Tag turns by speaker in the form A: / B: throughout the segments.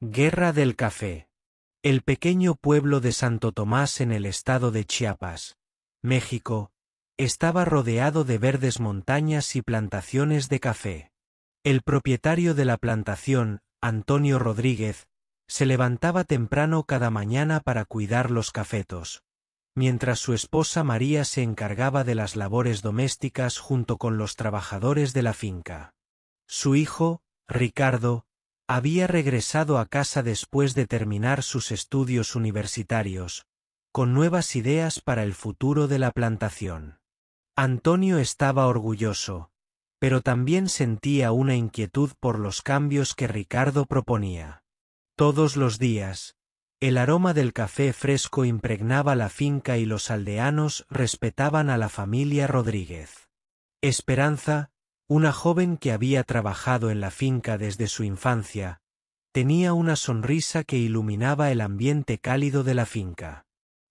A: Guerra del Café. El pequeño pueblo de Santo Tomás en el estado de Chiapas, México, estaba rodeado de verdes montañas y plantaciones de café. El propietario de la plantación, Antonio Rodríguez, se levantaba temprano cada mañana para cuidar los cafetos, mientras su esposa María se encargaba de las labores domésticas junto con los trabajadores de la finca. Su hijo, Ricardo, había regresado a casa después de terminar sus estudios universitarios, con nuevas ideas para el futuro de la plantación. Antonio estaba orgulloso, pero también sentía una inquietud por los cambios que Ricardo proponía. Todos los días, el aroma del café fresco impregnaba la finca y los aldeanos respetaban a la familia Rodríguez. Esperanza, una joven que había trabajado en la finca desde su infancia, tenía una sonrisa que iluminaba el ambiente cálido de la finca.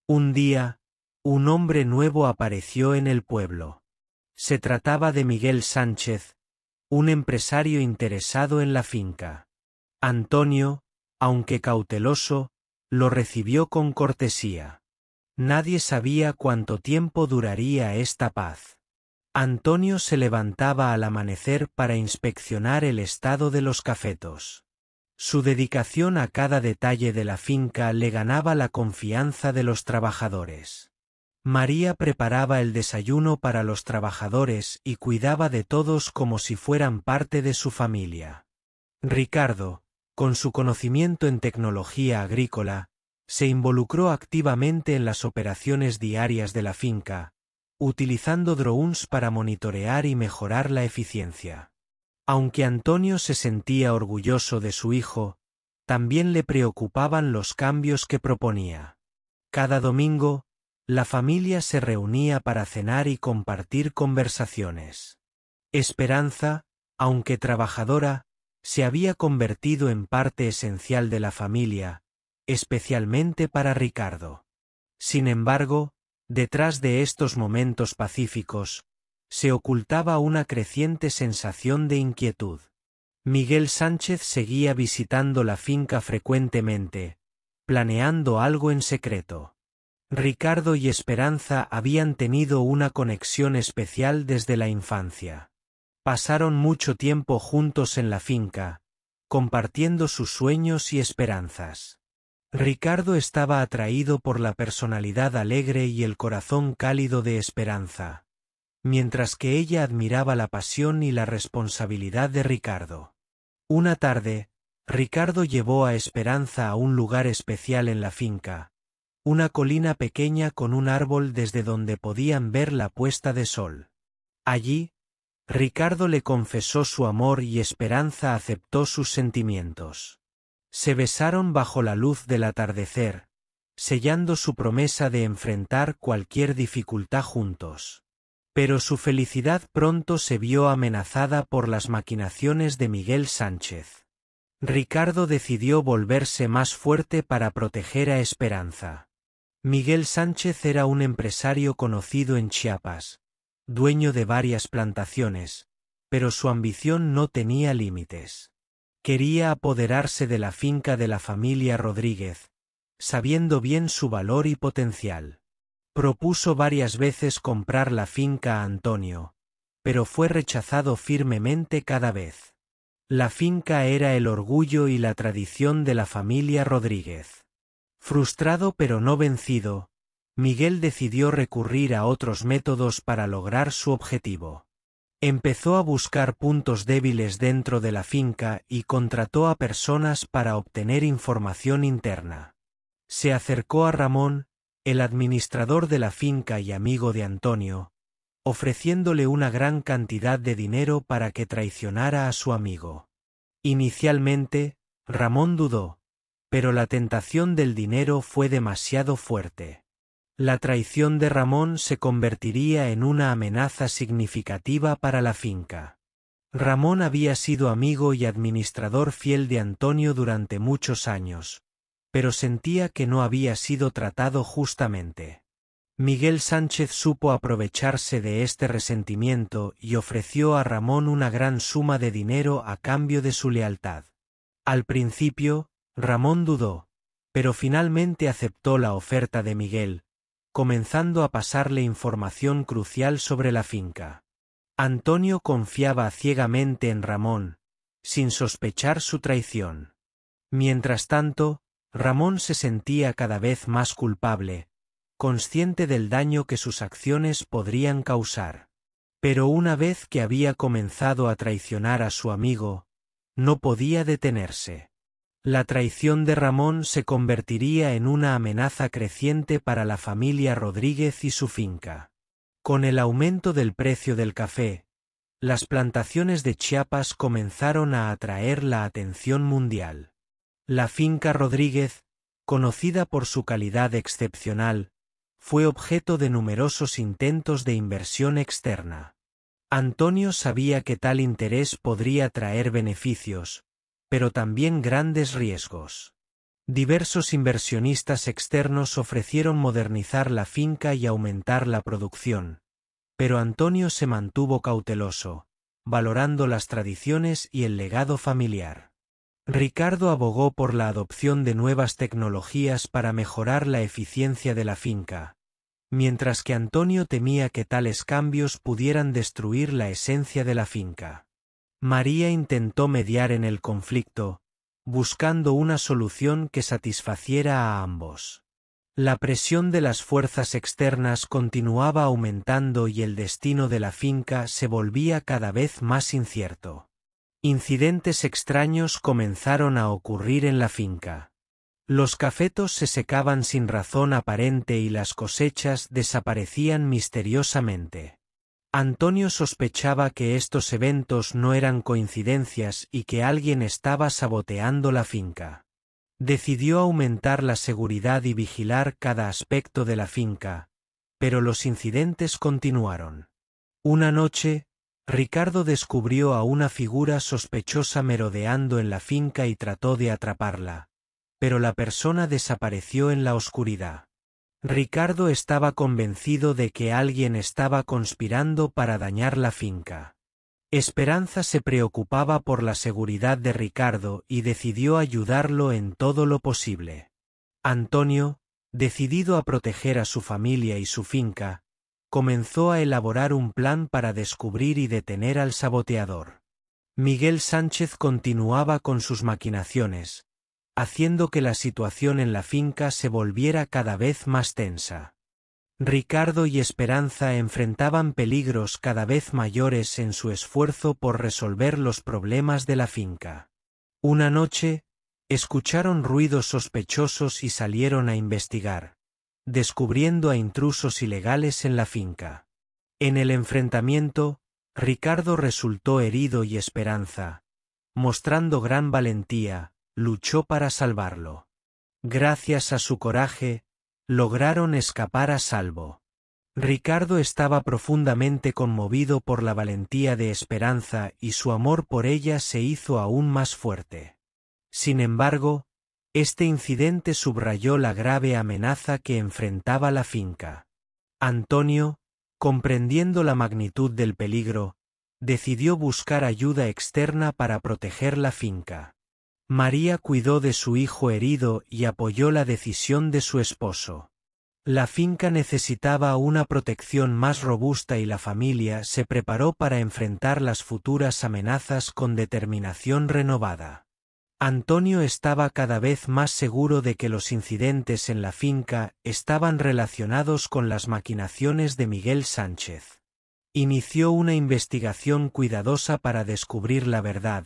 A: Un día, un hombre nuevo apareció en el pueblo. Se trataba de Miguel Sánchez, un empresario interesado en la finca. Antonio, aunque cauteloso, lo recibió con cortesía. Nadie sabía cuánto tiempo duraría esta paz. Antonio se levantaba al amanecer para inspeccionar el estado de los cafetos. Su dedicación a cada detalle de la finca le ganaba la confianza de los trabajadores. María preparaba el desayuno para los trabajadores y cuidaba de todos como si fueran parte de su familia. Ricardo, con su conocimiento en tecnología agrícola, se involucró activamente en las operaciones diarias de la finca, utilizando drones para monitorear y mejorar la eficiencia. Aunque Antonio se sentía orgulloso de su hijo, también le preocupaban los cambios que proponía. Cada domingo, la familia se reunía para cenar y compartir conversaciones. Esperanza, aunque trabajadora, se había convertido en parte esencial de la familia, especialmente para Ricardo. Sin embargo, Detrás de estos momentos pacíficos, se ocultaba una creciente sensación de inquietud. Miguel Sánchez seguía visitando la finca frecuentemente, planeando algo en secreto. Ricardo y Esperanza habían tenido una conexión especial desde la infancia. Pasaron mucho tiempo juntos en la finca, compartiendo sus sueños y esperanzas. Ricardo estaba atraído por la personalidad alegre y el corazón cálido de Esperanza, mientras que ella admiraba la pasión y la responsabilidad de Ricardo. Una tarde, Ricardo llevó a Esperanza a un lugar especial en la finca, una colina pequeña con un árbol desde donde podían ver la puesta de sol. Allí, Ricardo le confesó su amor y Esperanza aceptó sus sentimientos. Se besaron bajo la luz del atardecer, sellando su promesa de enfrentar cualquier dificultad juntos. Pero su felicidad pronto se vio amenazada por las maquinaciones de Miguel Sánchez. Ricardo decidió volverse más fuerte para proteger a Esperanza. Miguel Sánchez era un empresario conocido en Chiapas, dueño de varias plantaciones, pero su ambición no tenía límites. Quería apoderarse de la finca de la familia Rodríguez, sabiendo bien su valor y potencial. Propuso varias veces comprar la finca a Antonio, pero fue rechazado firmemente cada vez. La finca era el orgullo y la tradición de la familia Rodríguez. Frustrado pero no vencido, Miguel decidió recurrir a otros métodos para lograr su objetivo. Empezó a buscar puntos débiles dentro de la finca y contrató a personas para obtener información interna. Se acercó a Ramón, el administrador de la finca y amigo de Antonio, ofreciéndole una gran cantidad de dinero para que traicionara a su amigo. Inicialmente, Ramón dudó, pero la tentación del dinero fue demasiado fuerte. La traición de Ramón se convertiría en una amenaza significativa para la finca. Ramón había sido amigo y administrador fiel de Antonio durante muchos años, pero sentía que no había sido tratado justamente. Miguel Sánchez supo aprovecharse de este resentimiento y ofreció a Ramón una gran suma de dinero a cambio de su lealtad. Al principio, Ramón dudó, pero finalmente aceptó la oferta de Miguel, comenzando a pasarle información crucial sobre la finca. Antonio confiaba ciegamente en Ramón, sin sospechar su traición. Mientras tanto, Ramón se sentía cada vez más culpable, consciente del daño que sus acciones podrían causar. Pero una vez que había comenzado a traicionar a su amigo, no podía detenerse. La traición de Ramón se convertiría en una amenaza creciente para la familia Rodríguez y su finca. Con el aumento del precio del café, las plantaciones de Chiapas comenzaron a atraer la atención mundial. La finca Rodríguez, conocida por su calidad excepcional, fue objeto de numerosos intentos de inversión externa. Antonio sabía que tal interés podría traer beneficios, pero también grandes riesgos. Diversos inversionistas externos ofrecieron modernizar la finca y aumentar la producción. Pero Antonio se mantuvo cauteloso, valorando las tradiciones y el legado familiar. Ricardo abogó por la adopción de nuevas tecnologías para mejorar la eficiencia de la finca, mientras que Antonio temía que tales cambios pudieran destruir la esencia de la finca. María intentó mediar en el conflicto, buscando una solución que satisfaciera a ambos. La presión de las fuerzas externas continuaba aumentando y el destino de la finca se volvía cada vez más incierto. Incidentes extraños comenzaron a ocurrir en la finca. Los cafetos se secaban sin razón aparente y las cosechas desaparecían misteriosamente. Antonio sospechaba que estos eventos no eran coincidencias y que alguien estaba saboteando la finca. Decidió aumentar la seguridad y vigilar cada aspecto de la finca, pero los incidentes continuaron. Una noche, Ricardo descubrió a una figura sospechosa merodeando en la finca y trató de atraparla, pero la persona desapareció en la oscuridad. Ricardo estaba convencido de que alguien estaba conspirando para dañar la finca. Esperanza se preocupaba por la seguridad de Ricardo y decidió ayudarlo en todo lo posible. Antonio, decidido a proteger a su familia y su finca, comenzó a elaborar un plan para descubrir y detener al saboteador. Miguel Sánchez continuaba con sus maquinaciones, haciendo que la situación en la finca se volviera cada vez más tensa. Ricardo y Esperanza enfrentaban peligros cada vez mayores en su esfuerzo por resolver los problemas de la finca. Una noche, escucharon ruidos sospechosos y salieron a investigar, descubriendo a intrusos ilegales en la finca. En el enfrentamiento, Ricardo resultó herido y Esperanza, mostrando gran valentía, luchó para salvarlo. Gracias a su coraje, lograron escapar a salvo. Ricardo estaba profundamente conmovido por la valentía de Esperanza y su amor por ella se hizo aún más fuerte. Sin embargo, este incidente subrayó la grave amenaza que enfrentaba la finca. Antonio, comprendiendo la magnitud del peligro, decidió buscar ayuda externa para proteger la finca. María cuidó de su hijo herido y apoyó la decisión de su esposo. La finca necesitaba una protección más robusta y la familia se preparó para enfrentar las futuras amenazas con determinación renovada. Antonio estaba cada vez más seguro de que los incidentes en la finca estaban relacionados con las maquinaciones de Miguel Sánchez. Inició una investigación cuidadosa para descubrir la verdad,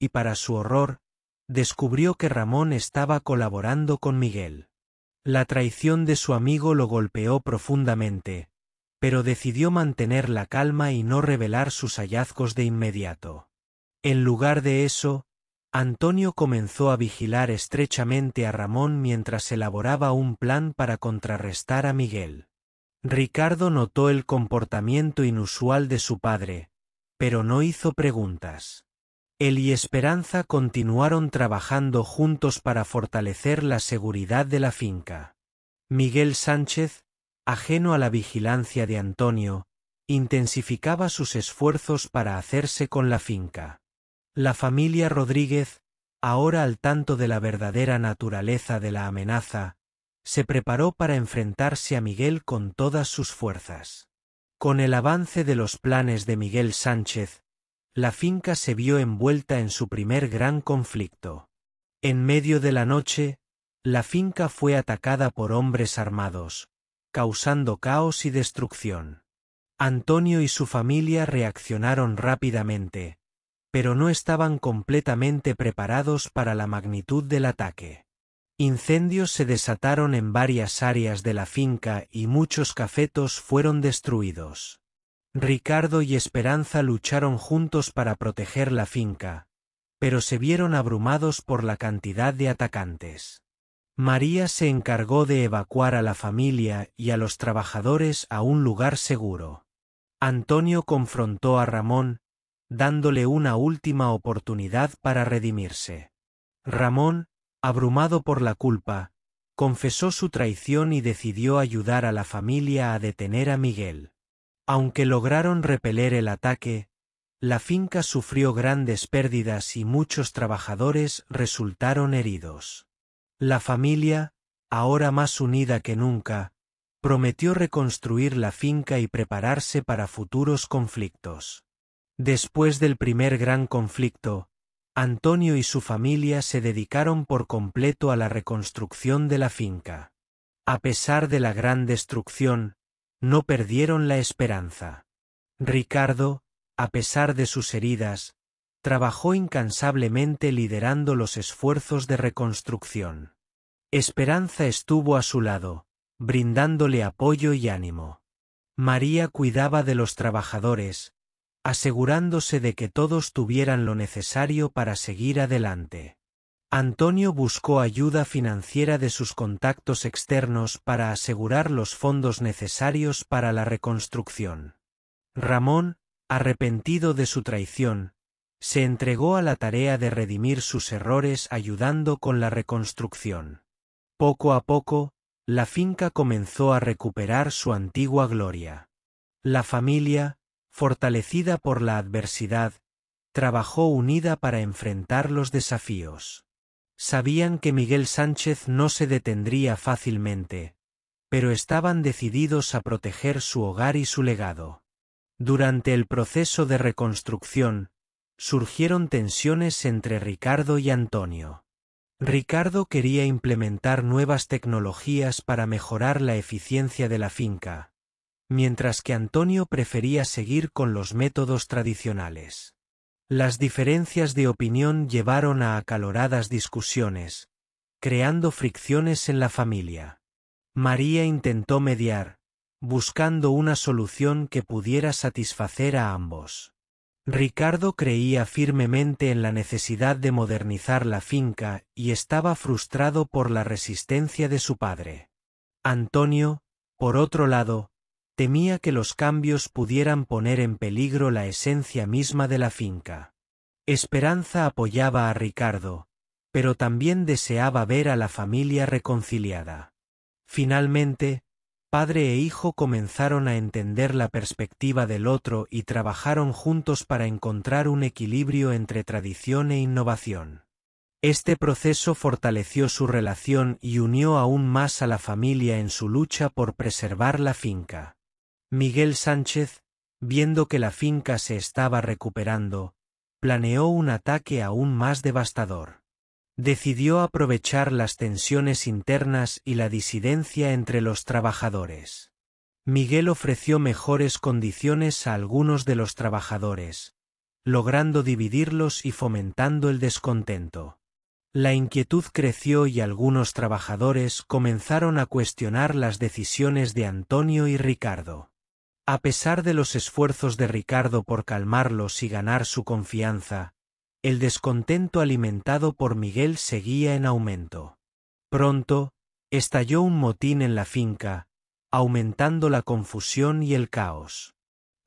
A: y para su horror, descubrió que Ramón estaba colaborando con Miguel. La traición de su amigo lo golpeó profundamente, pero decidió mantener la calma y no revelar sus hallazgos de inmediato. En lugar de eso, Antonio comenzó a vigilar estrechamente a Ramón mientras elaboraba un plan para contrarrestar a Miguel. Ricardo notó el comportamiento inusual de su padre, pero no hizo preguntas. Él y Esperanza continuaron trabajando juntos para fortalecer la seguridad de la finca. Miguel Sánchez, ajeno a la vigilancia de Antonio, intensificaba sus esfuerzos para hacerse con la finca. La familia Rodríguez, ahora al tanto de la verdadera naturaleza de la amenaza, se preparó para enfrentarse a Miguel con todas sus fuerzas. Con el avance de los planes de Miguel Sánchez, la finca se vio envuelta en su primer gran conflicto. En medio de la noche, la finca fue atacada por hombres armados, causando caos y destrucción. Antonio y su familia reaccionaron rápidamente, pero no estaban completamente preparados para la magnitud del ataque. Incendios se desataron en varias áreas de la finca y muchos cafetos fueron destruidos. Ricardo y Esperanza lucharon juntos para proteger la finca, pero se vieron abrumados por la cantidad de atacantes. María se encargó de evacuar a la familia y a los trabajadores a un lugar seguro. Antonio confrontó a Ramón, dándole una última oportunidad para redimirse. Ramón, abrumado por la culpa, confesó su traición y decidió ayudar a la familia a detener a Miguel. Aunque lograron repeler el ataque, la finca sufrió grandes pérdidas y muchos trabajadores resultaron heridos. La familia, ahora más unida que nunca, prometió reconstruir la finca y prepararse para futuros conflictos. Después del primer gran conflicto, Antonio y su familia se dedicaron por completo a la reconstrucción de la finca. A pesar de la gran destrucción, no perdieron la esperanza. Ricardo, a pesar de sus heridas, trabajó incansablemente liderando los esfuerzos de reconstrucción. Esperanza estuvo a su lado, brindándole apoyo y ánimo. María cuidaba de los trabajadores, asegurándose de que todos tuvieran lo necesario para seguir adelante. Antonio buscó ayuda financiera de sus contactos externos para asegurar los fondos necesarios para la reconstrucción. Ramón, arrepentido de su traición, se entregó a la tarea de redimir sus errores ayudando con la reconstrucción. Poco a poco, la finca comenzó a recuperar su antigua gloria. La familia, fortalecida por la adversidad, trabajó unida para enfrentar los desafíos. Sabían que Miguel Sánchez no se detendría fácilmente, pero estaban decididos a proteger su hogar y su legado. Durante el proceso de reconstrucción, surgieron tensiones entre Ricardo y Antonio. Ricardo quería implementar nuevas tecnologías para mejorar la eficiencia de la finca, mientras que Antonio prefería seguir con los métodos tradicionales. Las diferencias de opinión llevaron a acaloradas discusiones, creando fricciones en la familia. María intentó mediar, buscando una solución que pudiera satisfacer a ambos. Ricardo creía firmemente en la necesidad de modernizar la finca y estaba frustrado por la resistencia de su padre. Antonio, por otro lado, temía que los cambios pudieran poner en peligro la esencia misma de la finca. Esperanza apoyaba a Ricardo, pero también deseaba ver a la familia reconciliada. Finalmente, padre e hijo comenzaron a entender la perspectiva del otro y trabajaron juntos para encontrar un equilibrio entre tradición e innovación. Este proceso fortaleció su relación y unió aún más a la familia en su lucha por preservar la finca. Miguel Sánchez, viendo que la finca se estaba recuperando, planeó un ataque aún más devastador. Decidió aprovechar las tensiones internas y la disidencia entre los trabajadores. Miguel ofreció mejores condiciones a algunos de los trabajadores, logrando dividirlos y fomentando el descontento. La inquietud creció y algunos trabajadores comenzaron a cuestionar las decisiones de Antonio y Ricardo. A pesar de los esfuerzos de Ricardo por calmarlos y ganar su confianza, el descontento alimentado por Miguel seguía en aumento. Pronto, estalló un motín en la finca, aumentando la confusión y el caos.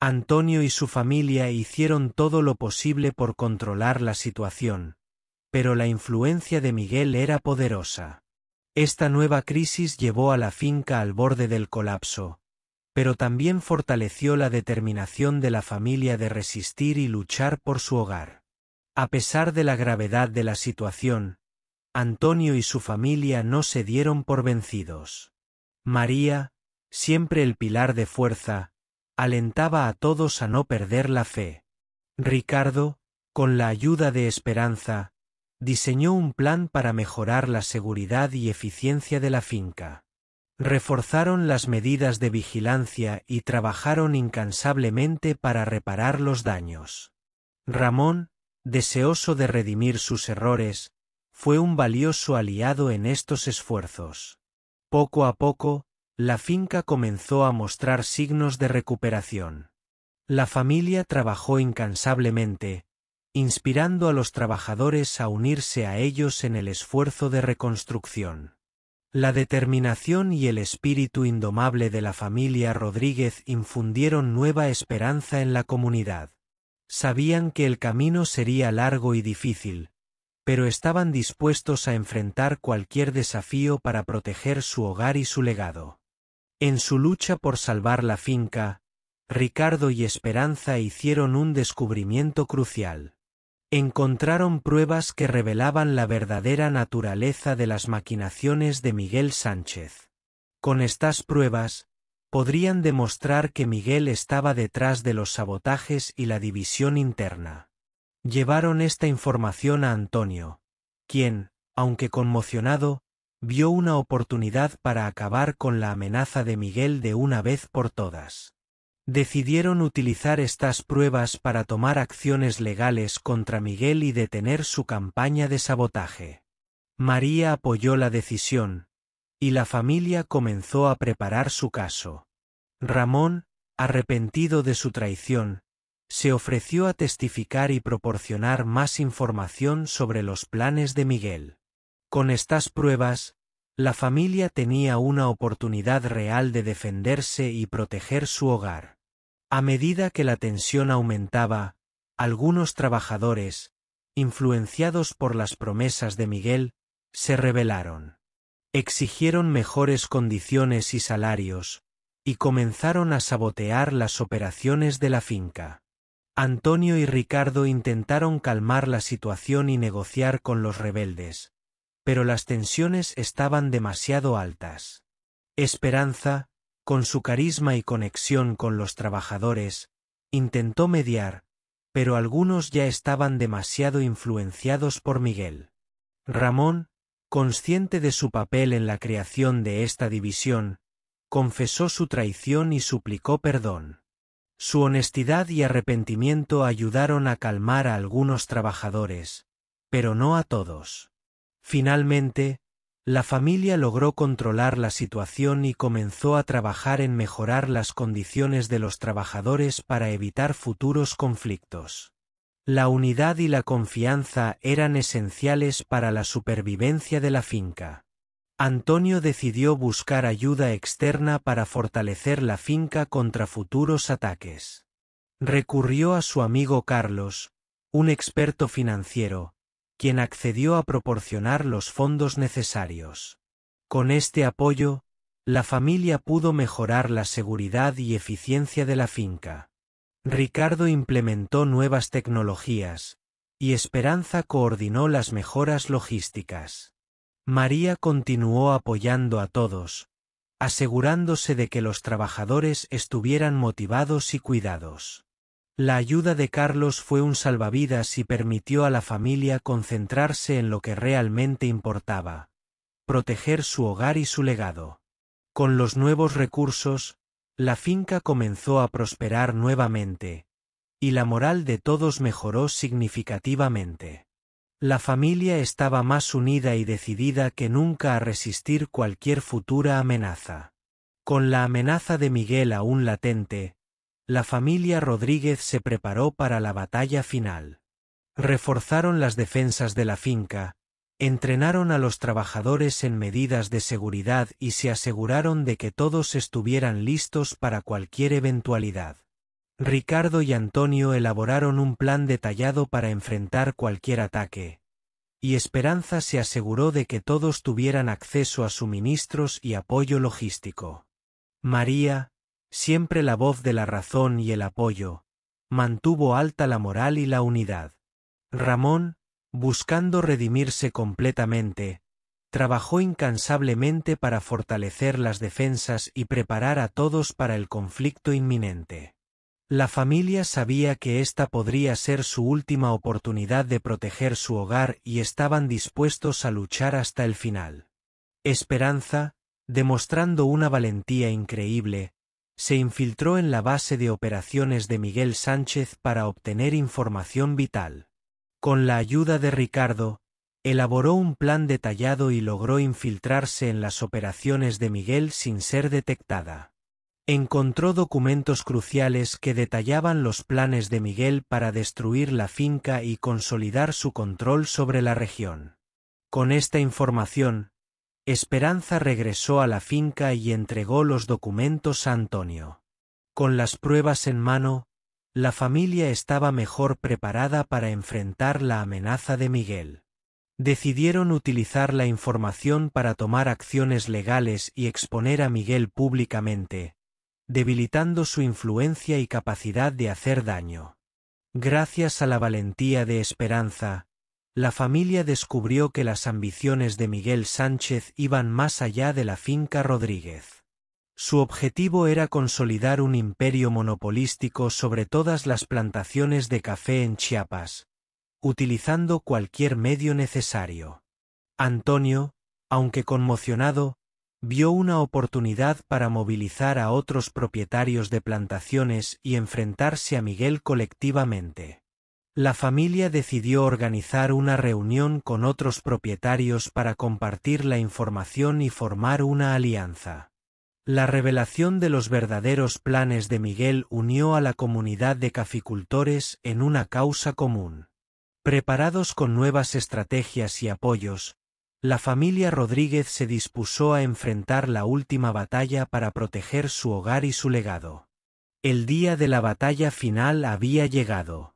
A: Antonio y su familia hicieron todo lo posible por controlar la situación, pero la influencia de Miguel era poderosa. Esta nueva crisis llevó a la finca al borde del colapso, pero también fortaleció la determinación de la familia de resistir y luchar por su hogar. A pesar de la gravedad de la situación, Antonio y su familia no se dieron por vencidos. María, siempre el pilar de fuerza, alentaba a todos a no perder la fe. Ricardo, con la ayuda de Esperanza, diseñó un plan para mejorar la seguridad y eficiencia de la finca reforzaron las medidas de vigilancia y trabajaron incansablemente para reparar los daños. Ramón, deseoso de redimir sus errores, fue un valioso aliado en estos esfuerzos. Poco a poco, la finca comenzó a mostrar signos de recuperación. La familia trabajó incansablemente, inspirando a los trabajadores a unirse a ellos en el esfuerzo de reconstrucción. La determinación y el espíritu indomable de la familia Rodríguez infundieron nueva esperanza en la comunidad. Sabían que el camino sería largo y difícil, pero estaban dispuestos a enfrentar cualquier desafío para proteger su hogar y su legado. En su lucha por salvar la finca, Ricardo y Esperanza hicieron un descubrimiento crucial encontraron pruebas que revelaban la verdadera naturaleza de las maquinaciones de Miguel Sánchez. Con estas pruebas, podrían demostrar que Miguel estaba detrás de los sabotajes y la división interna. Llevaron esta información a Antonio, quien, aunque conmocionado, vio una oportunidad para acabar con la amenaza de Miguel de una vez por todas decidieron utilizar estas pruebas para tomar acciones legales contra Miguel y detener su campaña de sabotaje. María apoyó la decisión, y la familia comenzó a preparar su caso. Ramón, arrepentido de su traición, se ofreció a testificar y proporcionar más información sobre los planes de Miguel. Con estas pruebas, la familia tenía una oportunidad real de defenderse y proteger su hogar. A medida que la tensión aumentaba, algunos trabajadores, influenciados por las promesas de Miguel, se rebelaron. Exigieron mejores condiciones y salarios, y comenzaron a sabotear las operaciones de la finca. Antonio y Ricardo intentaron calmar la situación y negociar con los rebeldes, pero las tensiones estaban demasiado altas. Esperanza, con su carisma y conexión con los trabajadores, intentó mediar, pero algunos ya estaban demasiado influenciados por Miguel. Ramón, consciente de su papel en la creación de esta división, confesó su traición y suplicó perdón. Su honestidad y arrepentimiento ayudaron a calmar a algunos trabajadores, pero no a todos. Finalmente, la familia logró controlar la situación y comenzó a trabajar en mejorar las condiciones de los trabajadores para evitar futuros conflictos. La unidad y la confianza eran esenciales para la supervivencia de la finca. Antonio decidió buscar ayuda externa para fortalecer la finca contra futuros ataques. Recurrió a su amigo Carlos, un experto financiero, quien accedió a proporcionar los fondos necesarios. Con este apoyo, la familia pudo mejorar la seguridad y eficiencia de la finca. Ricardo implementó nuevas tecnologías, y Esperanza coordinó las mejoras logísticas. María continuó apoyando a todos, asegurándose de que los trabajadores estuvieran motivados y cuidados. La ayuda de Carlos fue un salvavidas y permitió a la familia concentrarse en lo que realmente importaba, proteger su hogar y su legado. Con los nuevos recursos, la finca comenzó a prosperar nuevamente, y la moral de todos mejoró significativamente. La familia estaba más unida y decidida que nunca a resistir cualquier futura amenaza. Con la amenaza de Miguel aún latente, la familia Rodríguez se preparó para la batalla final. Reforzaron las defensas de la finca, entrenaron a los trabajadores en medidas de seguridad y se aseguraron de que todos estuvieran listos para cualquier eventualidad. Ricardo y Antonio elaboraron un plan detallado para enfrentar cualquier ataque. Y Esperanza se aseguró de que todos tuvieran acceso a suministros y apoyo logístico. María, siempre la voz de la razón y el apoyo, mantuvo alta la moral y la unidad. Ramón, buscando redimirse completamente, trabajó incansablemente para fortalecer las defensas y preparar a todos para el conflicto inminente. La familia sabía que esta podría ser su última oportunidad de proteger su hogar y estaban dispuestos a luchar hasta el final. Esperanza, demostrando una valentía increíble, se infiltró en la base de operaciones de Miguel Sánchez para obtener información vital. Con la ayuda de Ricardo, elaboró un plan detallado y logró infiltrarse en las operaciones de Miguel sin ser detectada. Encontró documentos cruciales que detallaban los planes de Miguel para destruir la finca y consolidar su control sobre la región. Con esta información, Esperanza regresó a la finca y entregó los documentos a Antonio. Con las pruebas en mano, la familia estaba mejor preparada para enfrentar la amenaza de Miguel. Decidieron utilizar la información para tomar acciones legales y exponer a Miguel públicamente, debilitando su influencia y capacidad de hacer daño. Gracias a la valentía de Esperanza, la familia descubrió que las ambiciones de Miguel Sánchez iban más allá de la finca Rodríguez. Su objetivo era consolidar un imperio monopolístico sobre todas las plantaciones de café en Chiapas, utilizando cualquier medio necesario. Antonio, aunque conmocionado, vio una oportunidad para movilizar a otros propietarios de plantaciones y enfrentarse a Miguel colectivamente la familia decidió organizar una reunión con otros propietarios para compartir la información y formar una alianza. La revelación de los verdaderos planes de Miguel unió a la comunidad de caficultores en una causa común. Preparados con nuevas estrategias y apoyos, la familia Rodríguez se dispuso a enfrentar la última batalla para proteger su hogar y su legado. El día de la batalla final había llegado.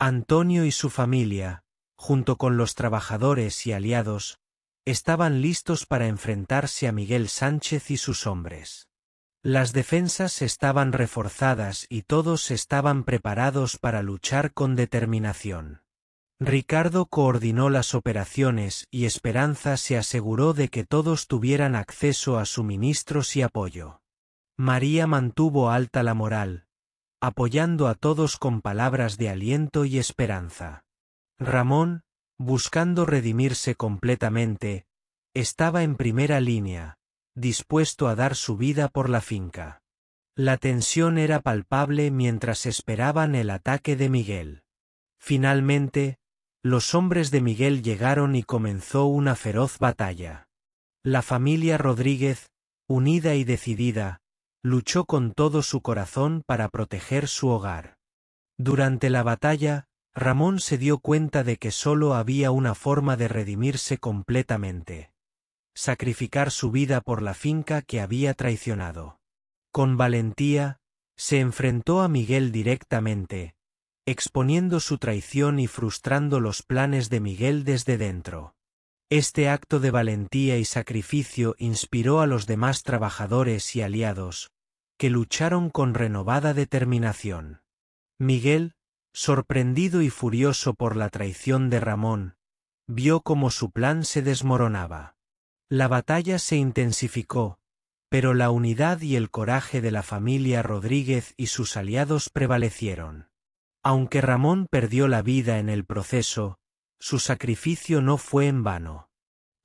A: Antonio y su familia, junto con los trabajadores y aliados, estaban listos para enfrentarse a Miguel Sánchez y sus hombres. Las defensas estaban reforzadas y todos estaban preparados para luchar con determinación. Ricardo coordinó las operaciones y Esperanza se aseguró de que todos tuvieran acceso a suministros y apoyo. María mantuvo alta la moral, apoyando a todos con palabras de aliento y esperanza. Ramón, buscando redimirse completamente, estaba en primera línea, dispuesto a dar su vida por la finca. La tensión era palpable mientras esperaban el ataque de Miguel. Finalmente, los hombres de Miguel llegaron y comenzó una feroz batalla. La familia Rodríguez, unida y decidida, luchó con todo su corazón para proteger su hogar. Durante la batalla, Ramón se dio cuenta de que sólo había una forma de redimirse completamente. Sacrificar su vida por la finca que había traicionado. Con valentía, se enfrentó a Miguel directamente, exponiendo su traición y frustrando los planes de Miguel desde dentro. Este acto de valentía y sacrificio inspiró a los demás trabajadores y aliados, que lucharon con renovada determinación. Miguel, sorprendido y furioso por la traición de Ramón, vio cómo su plan se desmoronaba. La batalla se intensificó, pero la unidad y el coraje de la familia Rodríguez y sus aliados prevalecieron. Aunque Ramón perdió la vida en el proceso, su sacrificio no fue en vano.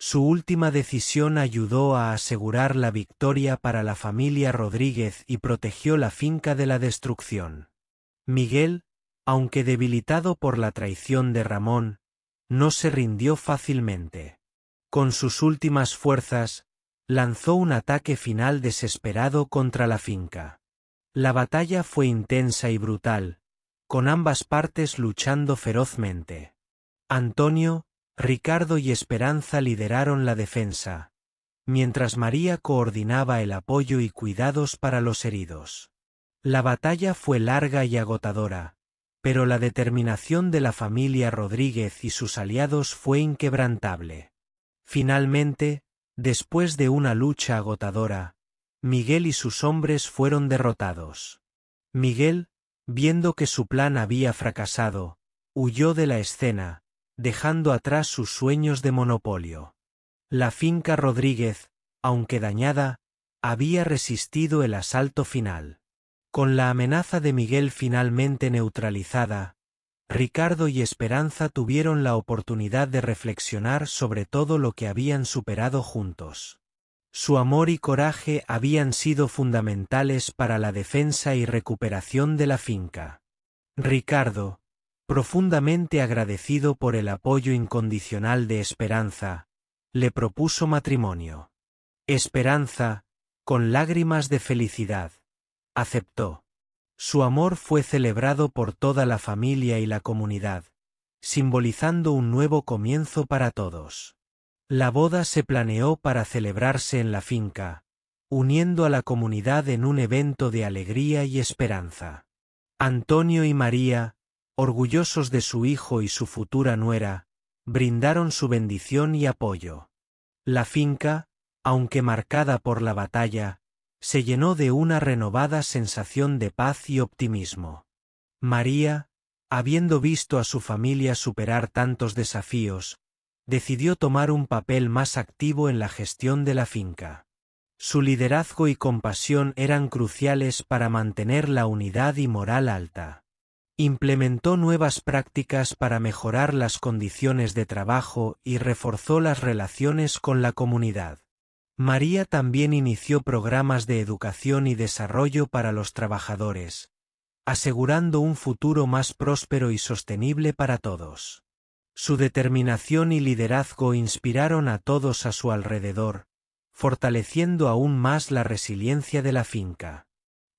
A: Su última decisión ayudó a asegurar la victoria para la familia Rodríguez y protegió la finca de la destrucción. Miguel, aunque debilitado por la traición de Ramón, no se rindió fácilmente. Con sus últimas fuerzas, lanzó un ataque final desesperado contra la finca. La batalla fue intensa y brutal, con ambas partes luchando ferozmente. Antonio, Ricardo y Esperanza lideraron la defensa, mientras María coordinaba el apoyo y cuidados para los heridos. La batalla fue larga y agotadora, pero la determinación de la familia Rodríguez y sus aliados fue inquebrantable. Finalmente, después de una lucha agotadora, Miguel y sus hombres fueron derrotados. Miguel, viendo que su plan había fracasado, huyó de la escena, dejando atrás sus sueños de monopolio. La finca Rodríguez, aunque dañada, había resistido el asalto final. Con la amenaza de Miguel finalmente neutralizada, Ricardo y Esperanza tuvieron la oportunidad de reflexionar sobre todo lo que habían superado juntos. Su amor y coraje habían sido fundamentales para la defensa y recuperación de la finca. Ricardo, profundamente agradecido por el apoyo incondicional de Esperanza, le propuso matrimonio. Esperanza, con lágrimas de felicidad, aceptó. Su amor fue celebrado por toda la familia y la comunidad, simbolizando un nuevo comienzo para todos. La boda se planeó para celebrarse en la finca, uniendo a la comunidad en un evento de alegría y esperanza. Antonio y María, orgullosos de su hijo y su futura nuera, brindaron su bendición y apoyo. La finca, aunque marcada por la batalla, se llenó de una renovada sensación de paz y optimismo. María, habiendo visto a su familia superar tantos desafíos, decidió tomar un papel más activo en la gestión de la finca. Su liderazgo y compasión eran cruciales para mantener la unidad y moral alta implementó nuevas prácticas para mejorar las condiciones de trabajo y reforzó las relaciones con la comunidad. María también inició programas de educación y desarrollo para los trabajadores, asegurando un futuro más próspero y sostenible para todos. Su determinación y liderazgo inspiraron a todos a su alrededor, fortaleciendo aún más la resiliencia de la finca.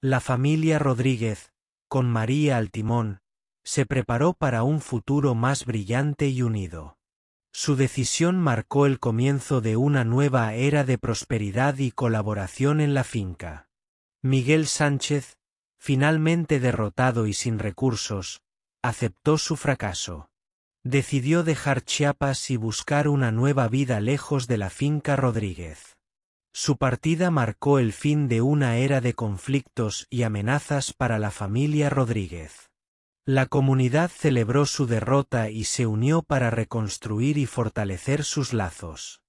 A: La familia Rodríguez, con María al timón, se preparó para un futuro más brillante y unido. Su decisión marcó el comienzo de una nueva era de prosperidad y colaboración en la finca. Miguel Sánchez, finalmente derrotado y sin recursos, aceptó su fracaso. Decidió dejar Chiapas y buscar una nueva vida lejos de la finca Rodríguez. Su partida marcó el fin de una era de conflictos y amenazas para la familia Rodríguez. La comunidad celebró su derrota y se unió para reconstruir y fortalecer sus lazos.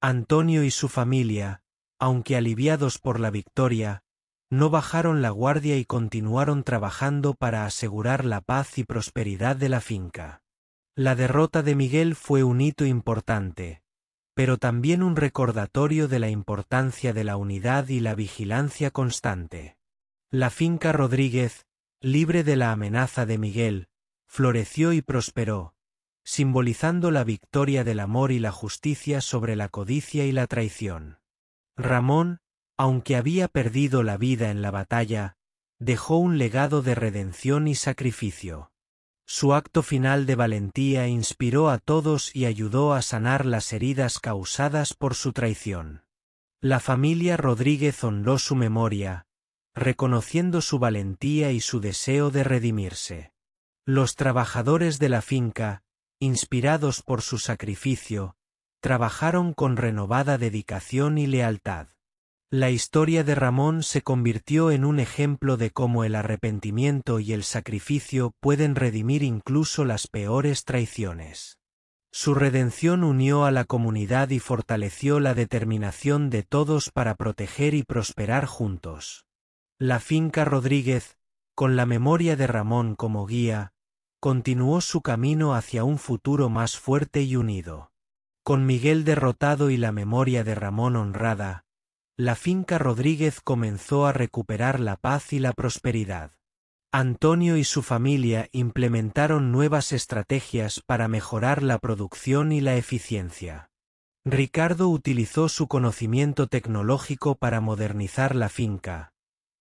A: Antonio y su familia, aunque aliviados por la victoria, no bajaron la guardia y continuaron trabajando para asegurar la paz y prosperidad de la finca. La derrota de Miguel fue un hito importante, pero también un recordatorio de la importancia de la unidad y la vigilancia constante. La finca Rodríguez, libre de la amenaza de Miguel, floreció y prosperó, simbolizando la victoria del amor y la justicia sobre la codicia y la traición. Ramón, aunque había perdido la vida en la batalla, dejó un legado de redención y sacrificio. Su acto final de valentía inspiró a todos y ayudó a sanar las heridas causadas por su traición. La familia Rodríguez honró su memoria, reconociendo su valentía y su deseo de redimirse. Los trabajadores de la finca, inspirados por su sacrificio, trabajaron con renovada dedicación y lealtad. La historia de Ramón se convirtió en un ejemplo de cómo el arrepentimiento y el sacrificio pueden redimir incluso las peores traiciones. Su redención unió a la comunidad y fortaleció la determinación de todos para proteger y prosperar juntos. La finca Rodríguez, con la memoria de Ramón como guía, continuó su camino hacia un futuro más fuerte y unido. Con Miguel derrotado y la memoria de Ramón honrada, la finca Rodríguez comenzó a recuperar la paz y la prosperidad. Antonio y su familia implementaron nuevas estrategias para mejorar la producción y la eficiencia. Ricardo utilizó su conocimiento tecnológico para modernizar la finca,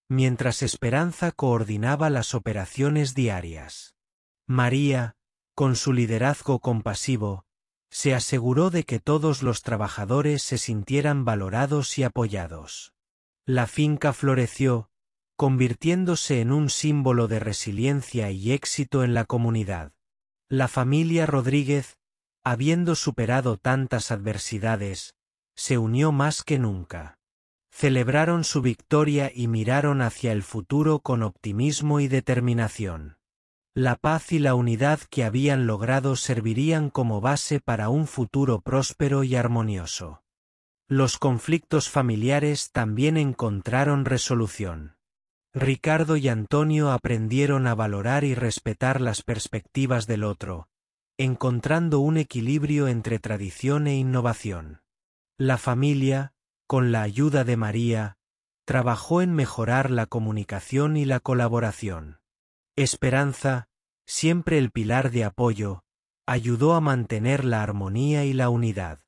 A: mientras Esperanza coordinaba las operaciones diarias. María, con su liderazgo compasivo, se aseguró de que todos los trabajadores se sintieran valorados y apoyados. La finca floreció, convirtiéndose en un símbolo de resiliencia y éxito en la comunidad. La familia Rodríguez, habiendo superado tantas adversidades, se unió más que nunca. Celebraron su victoria y miraron hacia el futuro con optimismo y determinación. La paz y la unidad que habían logrado servirían como base para un futuro próspero y armonioso. Los conflictos familiares también encontraron resolución. Ricardo y Antonio aprendieron a valorar y respetar las perspectivas del otro, encontrando un equilibrio entre tradición e innovación. La familia, con la ayuda de María, trabajó en mejorar la comunicación y la colaboración. Esperanza, siempre el pilar de apoyo, ayudó a mantener la armonía y la unidad.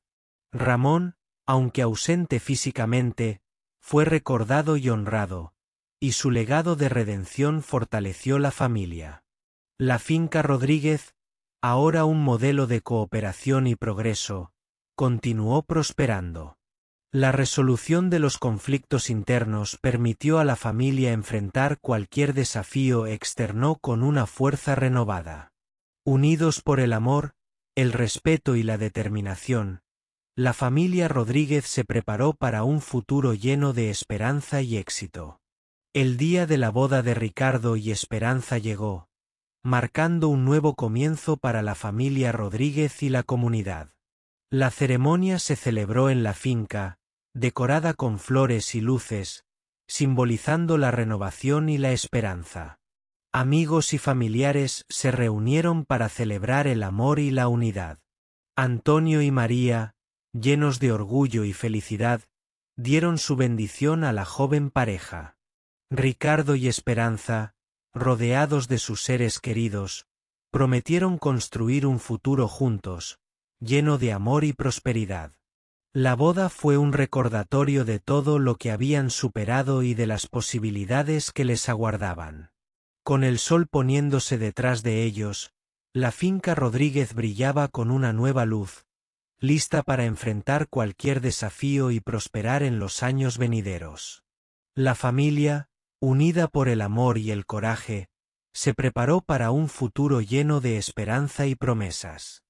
A: Ramón, aunque ausente físicamente, fue recordado y honrado, y su legado de redención fortaleció la familia. La finca Rodríguez, ahora un modelo de cooperación y progreso, continuó prosperando. La resolución de los conflictos internos permitió a la familia enfrentar cualquier desafío externo con una fuerza renovada. Unidos por el amor, el respeto y la determinación, la familia Rodríguez se preparó para un futuro lleno de esperanza y éxito. El día de la boda de Ricardo y Esperanza llegó, marcando un nuevo comienzo para la familia Rodríguez y la comunidad. La ceremonia se celebró en la finca, decorada con flores y luces, simbolizando la renovación y la esperanza. Amigos y familiares se reunieron para celebrar el amor y la unidad. Antonio y María, llenos de orgullo y felicidad, dieron su bendición a la joven pareja. Ricardo y Esperanza, rodeados de sus seres queridos, prometieron construir un futuro juntos, lleno de amor y prosperidad. La boda fue un recordatorio de todo lo que habían superado y de las posibilidades que les aguardaban. Con el sol poniéndose detrás de ellos, la finca Rodríguez brillaba con una nueva luz, lista para enfrentar cualquier desafío y prosperar en los años venideros. La familia, unida por el amor y el coraje, se preparó para un futuro lleno de esperanza y promesas.